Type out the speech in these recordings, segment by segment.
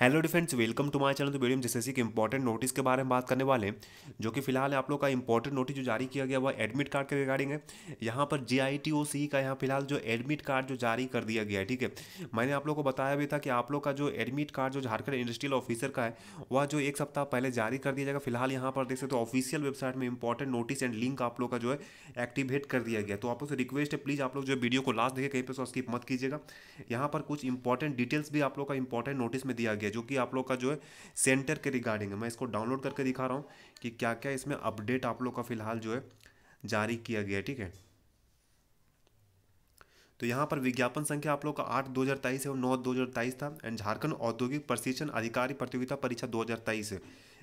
hello डिफेंड्स welcome to my channel तो video जैसे कि इंपॉर्टेंट नोटिस के बारे में बात करने वाले हैं जो कि फिलहाल आप लोग का इंपॉर्टेंट नोटिस जो जारी किया गया वह एडमिट कार्ड के रिगार्डिंग है यहाँ पर जे का यहाँ फिलहाल जो एडमिट कार्ड जो जारी कर दिया गया है ठीक है मैंने आप लोग को बताया भी था कि आप लोग का जो एडमिट कार्ड जो झारखंड इंडस्ट्रियल ऑफिसर का है वह जो एक सप्ताह पहले जारी कर दिया जाएगा फिलहाल यहाँ पर देख सकते हो ऑफिशियल वेबसाइट में इंपॉर्टेंट नोटिस एंड लिंक आप लोग का जो है एक्टिवेट कर दिया गया तो आप लोग से रिक्वेस्ट है प्लीज़ आप लोग जो वीडियो को लास्ट देखिए कहीं पर स्किप मत कीजिएगा यहाँ पर कुछ इंपॉर्टेंट डिटेल्स भी आप लोग का इंपॉर्टेंट नोटिस में दिया गया है जो कि आप लोग का जो है सेंटर के रिगार्डिंग है मैं इसको डाउनलोड करके दिखा रहा हूँ कि क्या क्या इसमें अपडेट आप लोग का फिलहाल जो है जारी किया गया ठीक है तो यहाँ पर विज्ञापन संख्या आप लोग का आठ दो हज़ार तेईस है और नौ दो हज़ार तेईस था एंड झारखंड औद्योगिक प्रशिक्षण अधिकारी प्रतियोगिता परीक्षा दो हज़ार तेईस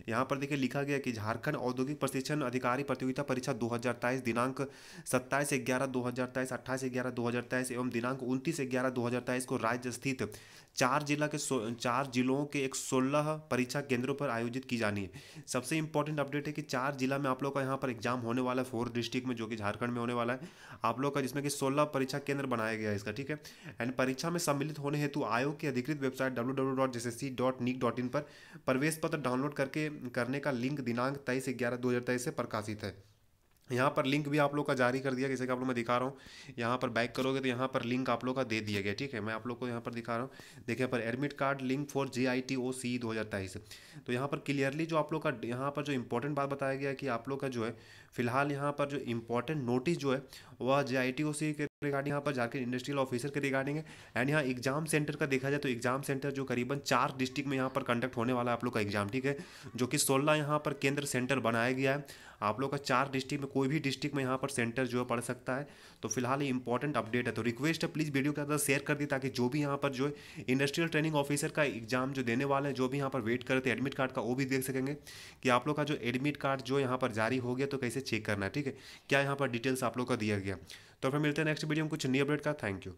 यहाँ पर देखिए लिखा गया कि झारखंड औद्योगिक प्रशिक्षण अधिकारी प्रतियोगिता परीक्षा दो हज़ार तेईस दिनांक सत्ताईस ग्यारह दो हज़ार तेईस अट्ठाईस ग्यारह दो हज़ार तेईस एवं दिनांक उनतीस ग्यारह दो हज़ार तेईस को राज्य स्थित चार जिला के चार जिलों के एक सोलह परीक्षा केंद्रों पर आयोजित की जानी है सबसे इंपॉर्टेंट अपडेट है कि चार जिला में आप लोग का यहाँ पर एग्जाम होने वाला है फोर डिस्ट्रिक्ट में जो कि झारखंड में होने वाला है आप लोग का जिसमें कि सोलह परीक्षा केंद्र बना बनाया गया इसका ठीक है एंड परीक्षा में सम्मिलित होने हेतु आयोग की अधिकृत वेबसाइट डब्ल्यू पर प्रवेश पत्र डाउनलोड करके करने का लिंक दिनांक तेईस ग्यारह दो से प्रकाशित है यहाँ पर लिंक भी आप लोग का जारी कर दिया जैसे कि आप लोग मैं दिखा रहा हूँ यहाँ पर बैक करोगे तो यहाँ पर लिंक आप लोग का दे दिया गया ठीक है मैं आप लोग को यहाँ पर दिखा रहा हूँ देखिए पर admit card link for J I T O C दो हज़ार तेईस तो यहाँ पर क्लियरली जो आप लोग का यहाँ पर जो इम्पोर्टेंट बात बताया गया कि आप लोग का जो है फिलहाल यहाँ पर जो इम्पोर्टेंट नोटिस जो है वह जे आई टी ओ सी के रिगार्डिंग यहाँ पर झारखंड इंडस्ट्रियल ऑफिसर के रिगार्डिंग है एंड यहाँ एग्जाम सेंटर का देखा जाए तो एग्जाम सेंटर जो करीबन चार डिस्ट्रिक्ट में यहाँ पर कंडक्ट होने वाला है आप लोग का एग्जाम ठीक है जो कि सोलह यहाँ पर केंद्र सेंटर बनाया गया है आप लोग का चार डिस्ट्रिक्ट में कोई भी डिस्ट्रिक्ट में यहाँ पर सेंटर जो है पढ़ सकता है तो फिलहाल ये इंपॉर्टेंट अपडेट है तो रिक्वेस्ट है प्लीज़ वीडियो के अंदर शेयर कर दी ताकि जो भी यहाँ पर जो है इंडस्ट्रियल ट्रेनिंग ऑफिसर का एग्जाम जो देने वाले हैं जो भी यहाँ पर वेट करते थे एडमिट कार्ड का वो भी देख सकेंगे कि आप लोग का जो एडमिट कार्ड जो यहाँ पर जारी हो गया तो कैसे चेक करना है ठीक है क्या यहाँ पर डिटेल्स आप लोग का दिया गया तो फिर मिलते हैं नेक्स्ट वीडियो में कुछ नई अपडेट का थैंक यू